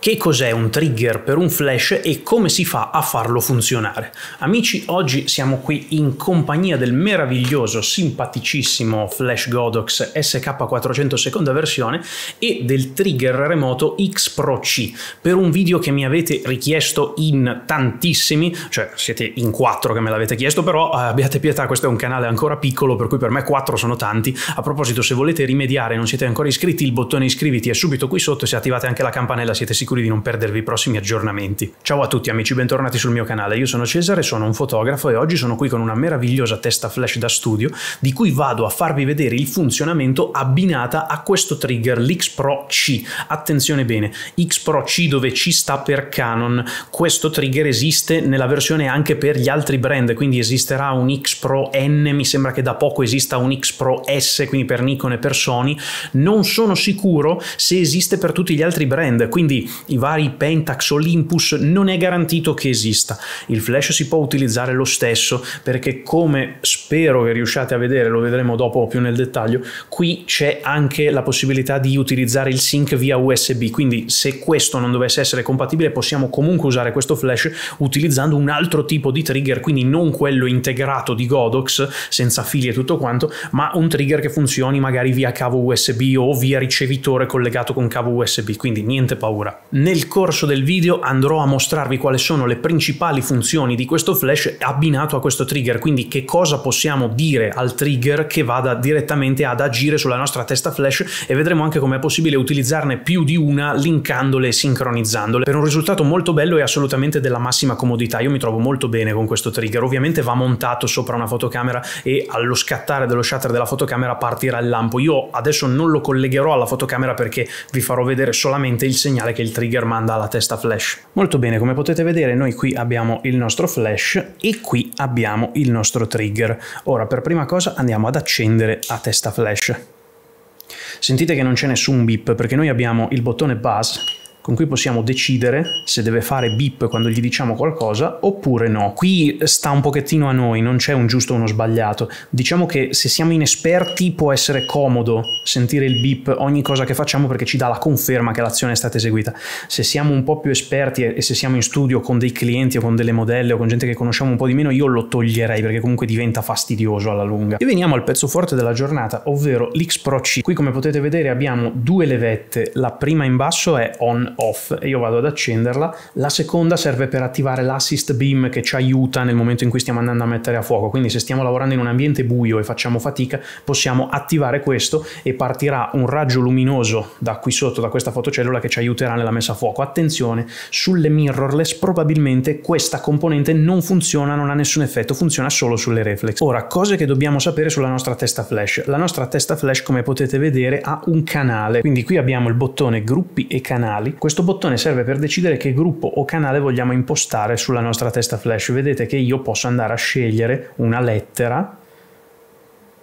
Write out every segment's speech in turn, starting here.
Che cos'è un trigger per un flash e come si fa a farlo funzionare? Amici, oggi siamo qui in compagnia del meraviglioso, simpaticissimo Flash Godox SK400 seconda versione e del trigger remoto X Pro C per un video che mi avete richiesto in tantissimi, cioè siete in quattro che me l'avete chiesto, però eh, abbiate pietà, questo è un canale ancora piccolo per cui per me quattro sono tanti. A proposito, se volete rimediare e non siete ancora iscritti, il bottone iscriviti è subito qui sotto e se attivate anche la campanella siete sicuri sicuri di non perdervi i prossimi aggiornamenti. Ciao a tutti amici, bentornati sul mio canale. Io sono Cesare, sono un fotografo e oggi sono qui con una meravigliosa testa flash da studio di cui vado a farvi vedere il funzionamento abbinata a questo trigger, l'X Pro C. Attenzione bene, X Pro C dove C sta per Canon. Questo trigger esiste nella versione anche per gli altri brand, quindi esisterà un X Pro N, mi sembra che da poco esista un X Pro S, quindi per Nikon e per Sony. Non sono sicuro se esiste per tutti gli altri brand, quindi i vari Pentax Olympus non è garantito che esista. Il flash si può utilizzare lo stesso perché come spero che riusciate a vedere, lo vedremo dopo più nel dettaglio, qui c'è anche la possibilità di utilizzare il sync via USB, quindi se questo non dovesse essere compatibile possiamo comunque usare questo flash utilizzando un altro tipo di trigger, quindi non quello integrato di Godox senza fili e tutto quanto, ma un trigger che funzioni magari via cavo USB o via ricevitore collegato con cavo USB, quindi niente paura. Nel corso del video andrò a mostrarvi quali sono le principali funzioni di questo flash abbinato a questo trigger, quindi che cosa possiamo dire al trigger che vada direttamente ad agire sulla nostra testa flash e vedremo anche come è possibile utilizzarne più di una linkandole e sincronizzandole per un risultato molto bello e assolutamente della massima comodità. Io mi trovo molto bene con questo trigger, ovviamente va montato sopra una fotocamera e allo scattare dello shutter della fotocamera partirà il lampo. Io adesso non lo collegherò alla fotocamera perché vi farò vedere solamente il segnale che il trigger trigger manda alla testa flash. Molto bene, come potete vedere noi qui abbiamo il nostro flash e qui abbiamo il nostro trigger. Ora per prima cosa andiamo ad accendere a testa flash. Sentite che non c'è nessun beep perché noi abbiamo il bottone buzz con cui possiamo decidere se deve fare bip quando gli diciamo qualcosa oppure no. Qui sta un pochettino a noi, non c'è un giusto o uno sbagliato. Diciamo che se siamo inesperti può essere comodo sentire il bip ogni cosa che facciamo perché ci dà la conferma che l'azione è stata eseguita. Se siamo un po' più esperti e se siamo in studio con dei clienti o con delle modelle o con gente che conosciamo un po' di meno, io lo toglierei perché comunque diventa fastidioso alla lunga. E veniamo al pezzo forte della giornata, ovvero l'X Pro C. Qui come potete vedere abbiamo due levette, la prima in basso è on off e io vado ad accenderla, la seconda serve per attivare l'assist beam che ci aiuta nel momento in cui stiamo andando a mettere a fuoco, quindi se stiamo lavorando in un ambiente buio e facciamo fatica possiamo attivare questo e partirà un raggio luminoso da qui sotto, da questa fotocellula che ci aiuterà nella messa a fuoco. Attenzione, sulle mirrorless probabilmente questa componente non funziona, non ha nessun effetto, funziona solo sulle reflex. Ora, cose che dobbiamo sapere sulla nostra testa flash. La nostra testa flash, come potete vedere, ha un canale, quindi qui abbiamo il bottone gruppi e canali questo bottone serve per decidere che gruppo o canale vogliamo impostare sulla nostra testa flash. Vedete che io posso andare a scegliere una lettera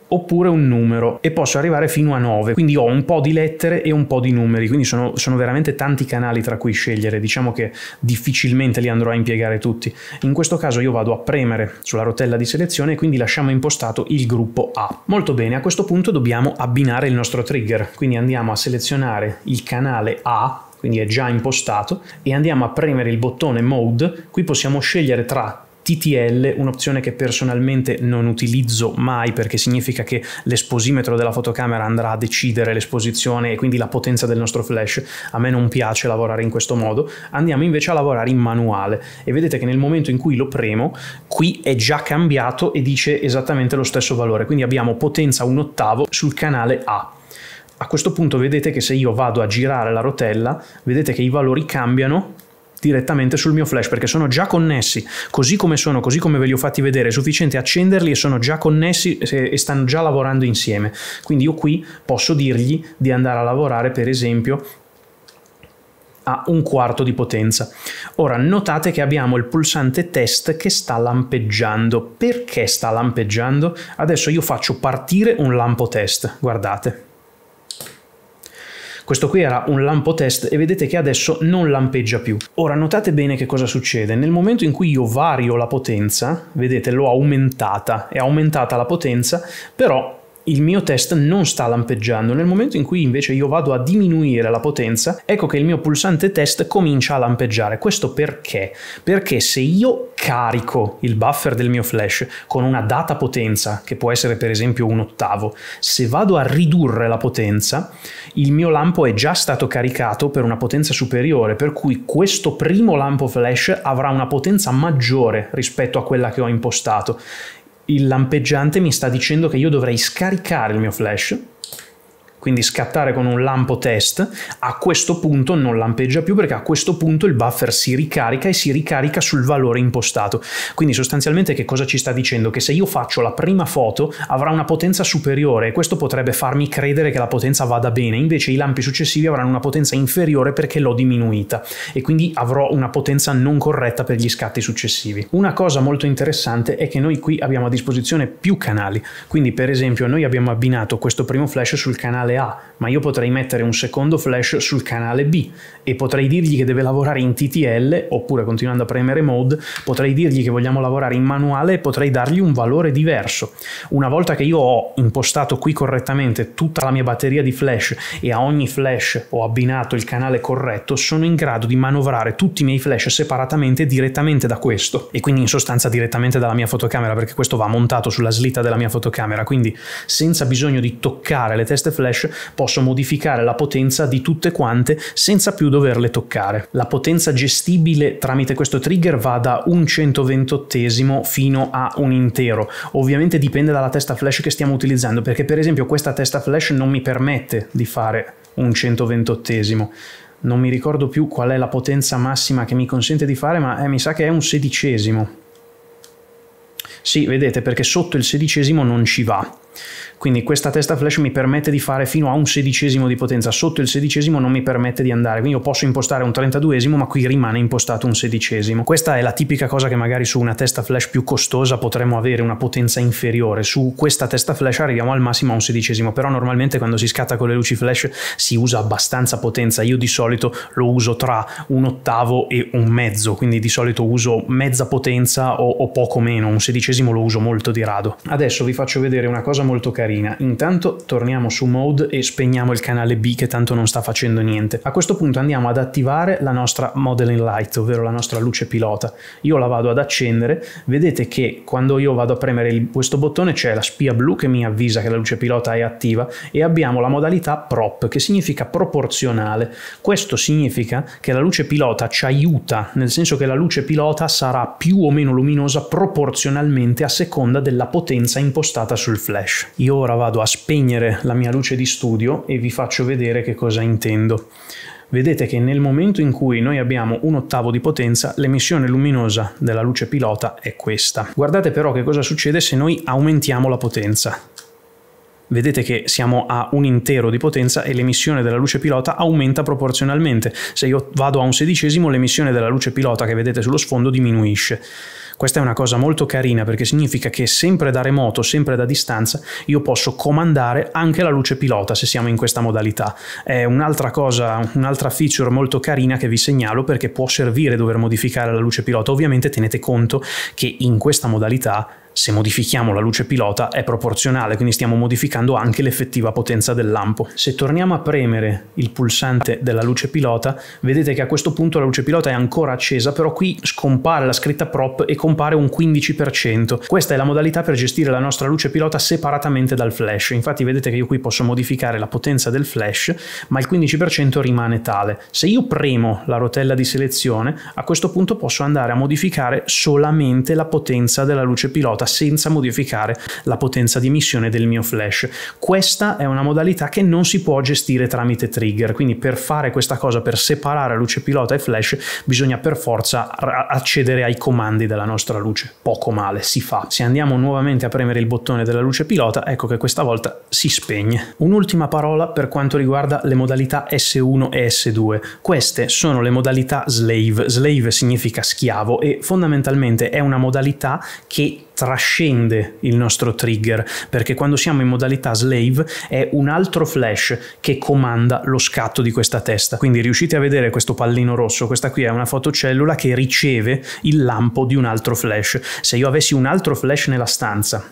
oppure un numero e posso arrivare fino a 9 quindi ho un po' di lettere e un po' di numeri quindi sono, sono, veramente tanti canali tra cui scegliere diciamo che difficilmente li andrò a impiegare tutti in questo caso io vado a premere sulla rotella di selezione e quindi lasciamo impostato il gruppo A molto bene a questo punto dobbiamo abbinare il nostro trigger quindi andiamo a selezionare il canale A quindi è già impostato, e andiamo a premere il bottone Mode, qui possiamo scegliere tra TTL, un'opzione che personalmente non utilizzo mai perché significa che l'esposimetro della fotocamera andrà a decidere l'esposizione e quindi la potenza del nostro flash. A me non piace lavorare in questo modo, andiamo invece a lavorare in manuale e vedete che nel momento in cui lo premo, qui è già cambiato e dice esattamente lo stesso valore, quindi abbiamo potenza un ottavo sul canale A a questo punto vedete che se io vado a girare la rotella, vedete che i valori cambiano direttamente sul mio flash perché sono già connessi così come sono così come ve li ho fatti vedere è sufficiente accenderli e sono già connessi e stanno già lavorando insieme quindi io qui posso dirgli di andare a lavorare per esempio a un quarto di potenza ora notate che abbiamo il pulsante test che sta lampeggiando perché sta lampeggiando adesso io faccio partire un lampo test guardate questo qui era un lampo test e vedete che adesso non lampeggia più. Ora notate bene che cosa succede. Nel momento in cui io vario la potenza, vedete l'ho aumentata, è aumentata la potenza, però il mio test non sta lampeggiando. Nel momento in cui invece io vado a diminuire la potenza, ecco che il mio pulsante test comincia a lampeggiare. Questo perché? Perché se io carico il buffer del mio flash con una data potenza, che può essere per esempio un ottavo, se vado a ridurre la potenza, il mio lampo è già stato caricato per una potenza superiore, per cui questo primo lampo flash avrà una potenza maggiore rispetto a quella che ho impostato il lampeggiante mi sta dicendo che io dovrei scaricare il mio flash quindi scattare con un lampo test, a questo punto non lampeggia più perché a questo punto il buffer si ricarica e si ricarica sul valore impostato. Quindi sostanzialmente che cosa ci sta dicendo? Che se io faccio la prima foto avrà una potenza superiore e questo potrebbe farmi credere che la potenza vada bene, invece i lampi successivi avranno una potenza inferiore perché l'ho diminuita e quindi avrò una potenza non corretta per gli scatti successivi. Una cosa molto interessante è che noi qui abbiamo a disposizione più canali, quindi per esempio noi abbiamo abbinato questo primo flash sul canale canale A, ma io potrei mettere un secondo flash sul canale B e potrei dirgli che deve lavorare in TTL, oppure continuando a premere mode, potrei dirgli che vogliamo lavorare in manuale e potrei dargli un valore diverso. Una volta che io ho impostato qui correttamente tutta la mia batteria di flash e a ogni flash ho abbinato il canale corretto, sono in grado di manovrare tutti i miei flash separatamente direttamente da questo e quindi in sostanza direttamente dalla mia fotocamera perché questo va montato sulla slitta della mia fotocamera, quindi senza bisogno di toccare le teste flash flash posso modificare la potenza di tutte quante senza più doverle toccare. La potenza gestibile tramite questo trigger va da un 128 fino a un intero. Ovviamente dipende dalla testa flash che stiamo utilizzando, perché per esempio questa testa flash non mi permette di fare un 128 non mi ricordo più qual è la potenza massima che mi consente di fare, ma eh, mi sa che è un sedicesimo. Sì, vedete, perché sotto il sedicesimo non ci va. Quindi questa testa flash mi permette di fare fino a un sedicesimo di potenza, sotto il sedicesimo non mi permette di andare, quindi io posso impostare un 32esimo ma qui rimane impostato un sedicesimo. Questa è la tipica cosa che magari su una testa flash più costosa potremmo avere una potenza inferiore, su questa testa flash arriviamo al massimo a un sedicesimo, però normalmente quando si scatta con le luci flash si usa abbastanza potenza, io di solito lo uso tra un ottavo e un mezzo, quindi di solito uso mezza potenza o, o poco meno, un sedicesimo lo uso molto di rado. Adesso vi faccio vedere una cosa molto carina. Intanto torniamo su mode e spegniamo il canale B che tanto non sta facendo niente. A questo punto andiamo ad attivare la nostra modeling light, ovvero la nostra luce pilota. Io la vado ad accendere, vedete che quando io vado a premere il, questo bottone c'è la spia blu che mi avvisa che la luce pilota è attiva e abbiamo la modalità prop che significa proporzionale. Questo significa che la luce pilota ci aiuta, nel senso che la luce pilota sarà più o meno luminosa proporzionalmente a seconda della potenza impostata sul flash. Io ora vado a spegnere la mia luce di studio e vi faccio vedere che cosa intendo. Vedete che nel momento in cui noi abbiamo un ottavo di potenza, l'emissione luminosa della luce pilota è questa. Guardate però che cosa succede se noi aumentiamo la potenza. Vedete che siamo a un intero di potenza e l'emissione della luce pilota aumenta proporzionalmente. Se io vado a un sedicesimo, l'emissione della luce pilota che vedete sullo sfondo diminuisce. Questa è una cosa molto carina perché significa che sempre da remoto, sempre da distanza, io posso comandare anche la luce pilota se siamo in questa modalità. È un'altra cosa, un'altra feature molto carina che vi segnalo perché può servire dover modificare la luce pilota. Ovviamente tenete conto che in questa modalità se modifichiamo la luce pilota è proporzionale, quindi stiamo modificando anche l'effettiva potenza del lampo. Se torniamo a premere il pulsante della luce pilota, vedete che a questo punto la luce pilota è ancora accesa, però qui scompare la scritta prop e compare un 15%. Questa è la modalità per gestire la nostra luce pilota separatamente dal flash. Infatti vedete che io qui posso modificare la potenza del flash, ma il 15% rimane tale. Se io premo la rotella di selezione, a questo punto posso andare a modificare solamente la potenza della luce pilota senza modificare la potenza di missione del mio flash. Questa è una modalità che non si può gestire tramite trigger, quindi per fare questa cosa, per separare luce pilota e flash, bisogna per forza accedere ai comandi della nostra luce. Poco male, si fa. Se andiamo nuovamente a premere il bottone della luce pilota, ecco che questa volta si spegne. Un'ultima parola per quanto riguarda le modalità S1 e S2. Queste sono le modalità slave. Slave significa schiavo e fondamentalmente è una modalità che trascende il nostro trigger, perché quando siamo in modalità slave è un altro flash che comanda lo scatto di questa testa. Quindi riuscite a vedere questo pallino rosso, questa qui è una fotocellula che riceve il lampo di un altro flash. Se io avessi un altro flash nella stanza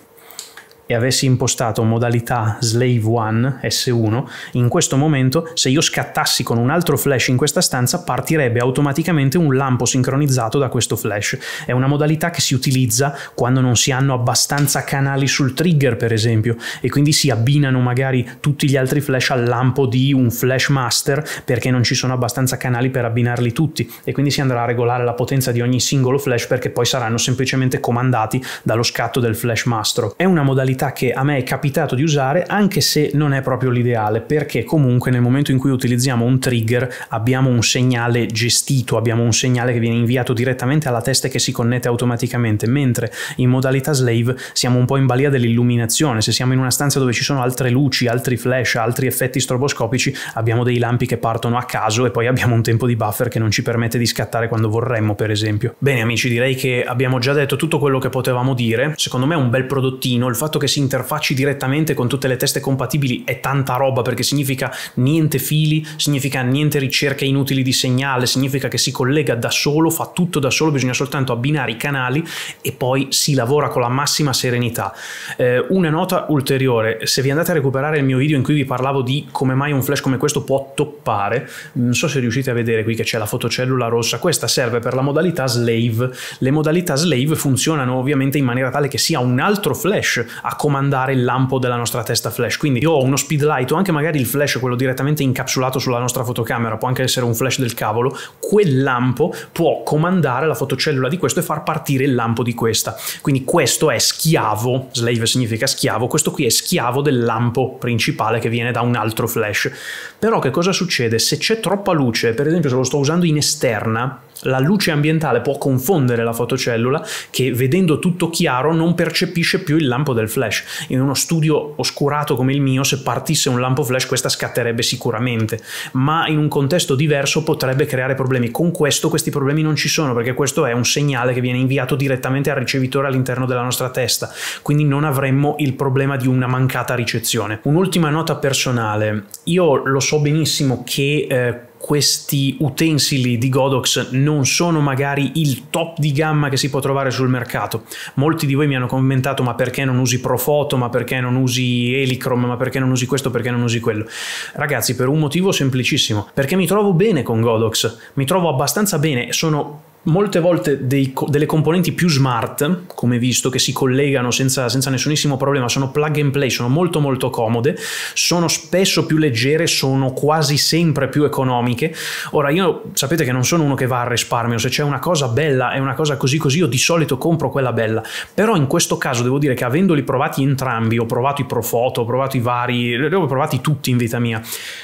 e avessi impostato modalità slave 1, S1, in questo momento se io scattassi con un altro flash in questa stanza partirebbe automaticamente un lampo sincronizzato da questo flash. È una modalità che si utilizza quando non si hanno abbastanza canali sul trigger per esempio e quindi si abbinano magari tutti gli altri flash al lampo di un flash master perché non ci sono abbastanza canali per abbinarli tutti e quindi si andrà a regolare la potenza di ogni singolo flash perché poi saranno semplicemente comandati dallo scatto del flash master. È una modalità modalità che a me è capitato di usare anche se non è proprio l'ideale perché comunque nel momento in cui utilizziamo un trigger abbiamo un segnale gestito, abbiamo un segnale che viene inviato direttamente alla testa e che si connette automaticamente, mentre in modalità slave siamo un po' in balia dell'illuminazione, se siamo in una stanza dove ci sono altre luci, altri flash, altri effetti stroboscopici, abbiamo dei lampi che partono a caso e poi abbiamo un tempo di buffer che non ci permette di scattare quando vorremmo per esempio. Bene amici direi che abbiamo già detto tutto quello che potevamo dire, secondo me è un bel prodottino, il fatto che che si interfacci direttamente con tutte le teste compatibili è tanta roba perché significa niente fili, significa niente ricerche inutili di segnale, significa che si collega da solo, fa tutto da solo, bisogna soltanto abbinare i canali e poi si lavora con la massima serenità. Eh, una nota ulteriore, se vi andate a recuperare il mio video in cui vi parlavo di come mai un flash come questo può toppare, non so se riuscite a vedere qui che c'è la fotocellula rossa, questa serve per la modalità slave. Le modalità slave funzionano ovviamente in maniera tale che sia un altro flash a comandare il lampo della nostra testa flash. Quindi io ho uno speed light o anche magari il flash, quello direttamente incapsulato sulla nostra fotocamera, può anche essere un flash del cavolo, quel lampo può comandare la fotocellula di questo e far partire il lampo di questa. Quindi questo è schiavo, slave significa schiavo, questo qui è schiavo del lampo principale che viene da un altro flash. Però che cosa succede? Se c'è troppa luce, per esempio se lo sto usando in esterna, la luce ambientale può confondere la fotocellula che vedendo tutto chiaro non percepisce più il lampo del flash. In uno studio oscurato come il mio, se partisse un lampo flash questa scatterebbe sicuramente, ma in un contesto diverso potrebbe creare problemi. Con questo questi problemi non ci sono perché questo è un segnale che viene inviato direttamente al ricevitore all'interno della nostra testa, quindi non avremmo il problema di una mancata ricezione. Un'ultima nota personale, io lo so benissimo che eh, questi utensili di Godox non sono magari il top di gamma che si può trovare sul mercato. Molti di voi mi hanno commentato ma perché non usi Profoto, ma perché non usi Helicrom, ma perché non usi questo, perché non usi quello. Ragazzi, per un motivo semplicissimo, perché mi trovo bene con Godox, mi trovo abbastanza bene, sono molte volte dei, delle componenti più smart, come visto, che si collegano senza, senza, nessunissimo problema, sono plug and play, sono molto molto comode, sono spesso più leggere, sono quasi sempre più economiche. Ora io sapete che non sono uno che va al risparmio, se c'è una cosa bella e una cosa così così io di solito compro quella bella, però in questo caso devo dire che avendoli provati entrambi, ho provato i Profoto, ho provato i vari, li ho provati tutti in vita mia,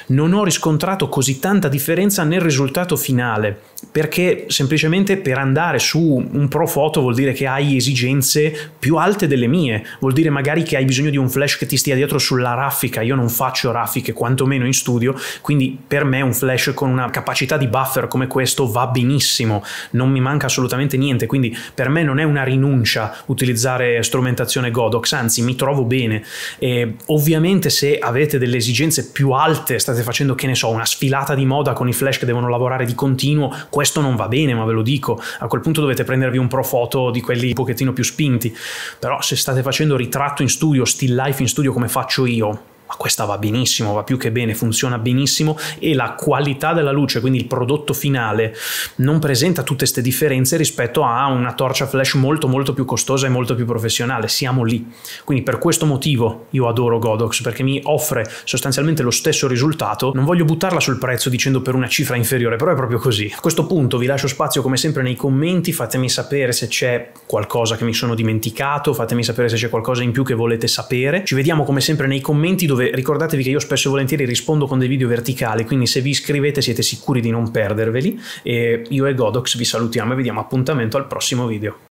non ho riscontrato così tanta differenza nel risultato finale, perché semplicemente Ovviamente per andare su un pro foto vuol dire che hai esigenze più alte delle mie, vuol dire magari che hai bisogno di un flash che ti stia dietro sulla raffica, io non faccio raffiche quantomeno in studio, quindi per me un flash con una capacità di buffer come questo va benissimo, non mi manca assolutamente niente, quindi per me non è una rinuncia utilizzare strumentazione Godox, anzi mi trovo bene. E ovviamente se avete delle esigenze più alte, state facendo che ne so, una sfilata di moda con i flash che devono lavorare di continuo, questo non va bene, ma ve lo dico fico, a quel punto dovete prendervi un pro foto di quelli un pochettino più spinti, però se state facendo ritratto in studio, still life in studio come faccio io, ma questa va benissimo, va più che bene, funziona benissimo e la qualità della luce, quindi il prodotto finale, non presenta tutte queste differenze rispetto a una torcia flash molto molto più costosa e molto più professionale, siamo lì. Quindi per questo motivo io adoro Godox perché mi offre sostanzialmente lo stesso risultato, non voglio buttarla sul prezzo dicendo per una cifra inferiore, però è proprio così. A questo punto vi lascio spazio come sempre nei commenti, fatemi sapere se c'è qualcosa che mi sono dimenticato, fatemi sapere se c'è qualcosa in più che volete sapere. Ci vediamo come sempre nei commenti dove dove ricordatevi che io spesso e volentieri rispondo con dei video verticali, quindi se vi iscrivete siete sicuri di non perderveli e io e Godox vi salutiamo e vi diamo appuntamento al prossimo video.